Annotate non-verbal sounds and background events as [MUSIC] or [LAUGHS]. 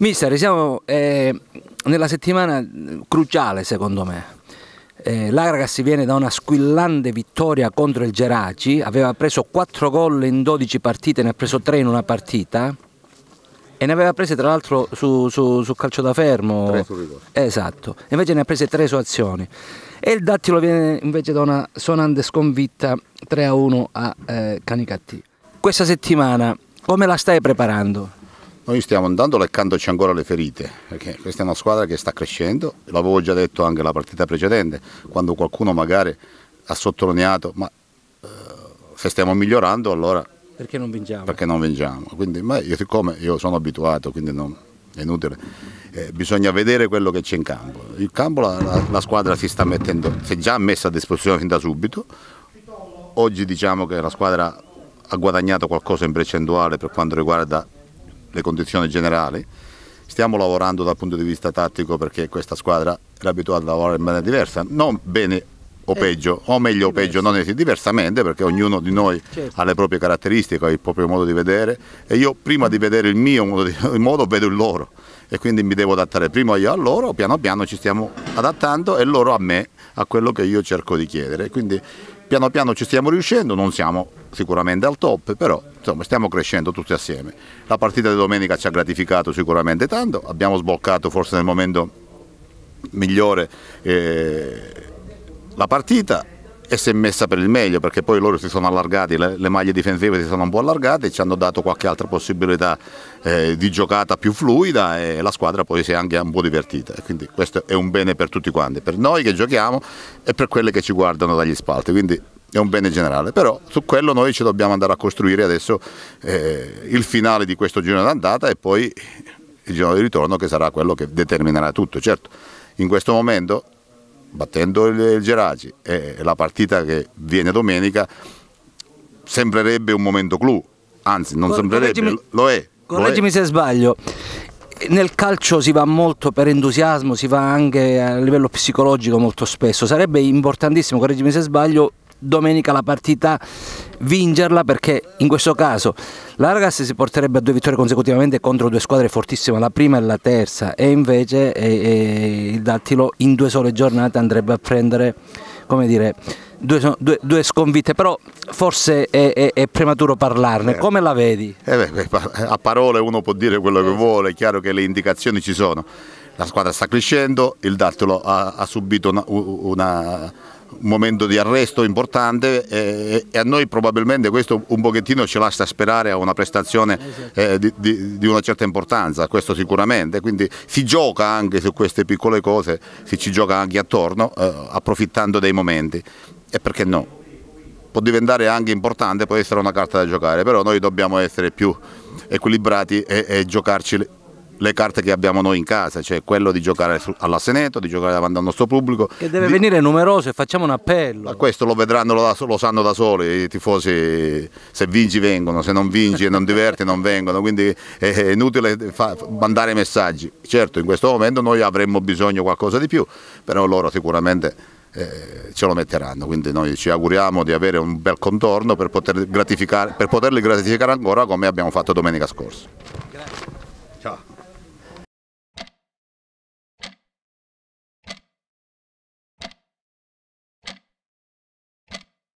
Mister, siamo eh, nella settimana cruciale secondo me. Eh, L'Aragas viene da una squillante vittoria contro il Geraci, aveva preso 4 gol in 12 partite, ne ha preso 3 in una partita e ne aveva prese tra l'altro su, su, su, calcio da fermo. 3 su rigore. Esatto, invece ne ha prese 3 su azioni. E il Dattilo viene invece da una sonante sconfitta 3-1 a, a eh, Canicattì. Questa settimana come la stai preparando? Noi stiamo andando leccandoci ancora le ferite, perché questa è una squadra che sta crescendo, l'avevo già detto anche la partita precedente, quando qualcuno magari ha sottolineato, ma eh, se stiamo migliorando allora... Perché non vinciamo? Perché non vinciamo. Quindi, ma io, siccome io sono abituato, quindi non, è inutile, eh, bisogna vedere quello che c'è in campo. In campo la, la, la squadra si sta mettendo, si è già messa a disposizione fin da subito, oggi diciamo che la squadra ha guadagnato qualcosa in percentuale per quanto riguarda le condizioni generali. Stiamo lavorando dal punto di vista tattico perché questa squadra era abituata a lavorare in maniera diversa, non bene o eh, peggio, o meglio o peggio, non esiste diversamente perché ognuno di noi certo. ha le proprie caratteristiche, ha il proprio modo di vedere e io prima di mm. vedere il mio modo, di, [LAUGHS] il modo vedo il loro e quindi mi devo adattare prima io a loro, piano piano ci stiamo adattando e loro a me, a quello che io cerco di chiedere. Quindi piano piano ci stiamo riuscendo, non siamo sicuramente al top, però insomma, stiamo crescendo tutti assieme. La partita di domenica ci ha gratificato sicuramente tanto, abbiamo sboccato forse nel momento migliore eh, la partita e si è messa per il meglio perché poi loro si sono allargati, le, le maglie difensive si sono un po' allargate e ci hanno dato qualche altra possibilità eh, di giocata più fluida e la squadra poi si è anche un po' divertita. Quindi questo è un bene per tutti quanti, per noi che giochiamo e per quelle che ci guardano dagli spalti. Quindi è un bene generale, però su quello noi ci dobbiamo andare a costruire adesso eh, il finale di questo giro d'andata e poi il giorno di ritorno che sarà quello che determinerà tutto. Certo, in questo momento battendo il Geraci e la partita che viene domenica sembrerebbe un momento clou, anzi non Cor sembrerebbe, lo è. Correggimi se sbaglio, nel calcio si va molto per entusiasmo, si va anche a livello psicologico molto spesso, sarebbe importantissimo, correggimi se sbaglio, domenica la partita vincerla perché in questo caso l'Argas si porterebbe a due vittorie consecutivamente contro due squadre fortissime, la prima e la terza e invece e, e il Dattilo in due sole giornate andrebbe a prendere come dire, due, due, due sconfitte, però forse è, è, è prematuro parlarne, eh, come la vedi? Eh beh, a parole uno può dire quello che eh. vuole, è chiaro che le indicazioni ci sono, la squadra sta crescendo, il Dattilo ha, ha subito una, una un momento di arresto importante eh, e a noi probabilmente questo un pochettino ci lascia sperare a una prestazione eh, di, di, di, una certa importanza, questo sicuramente, quindi si gioca anche su queste piccole cose, si ci gioca anche attorno eh, approfittando dei momenti e perché no? Può diventare anche importante, può essere una carta da giocare, però noi dobbiamo essere più equilibrati e, e giocarci le carte che abbiamo noi in casa, cioè quello di giocare alla Seneto, di giocare davanti al nostro pubblico. Che deve di... venire numeroso e facciamo un appello. Ma questo lo vedranno, lo, lo, sanno da soli, i tifosi se vinci vengono, se non vinci e non diverti non vengono, quindi è inutile fa, mandare messaggi. Certo in questo momento noi avremmo bisogno di qualcosa di più, però loro sicuramente eh, ce lo metteranno, quindi noi ci auguriamo di avere un bel contorno per, poter gratificare, per poterli gratificare ancora come abbiamo fatto domenica scorsa.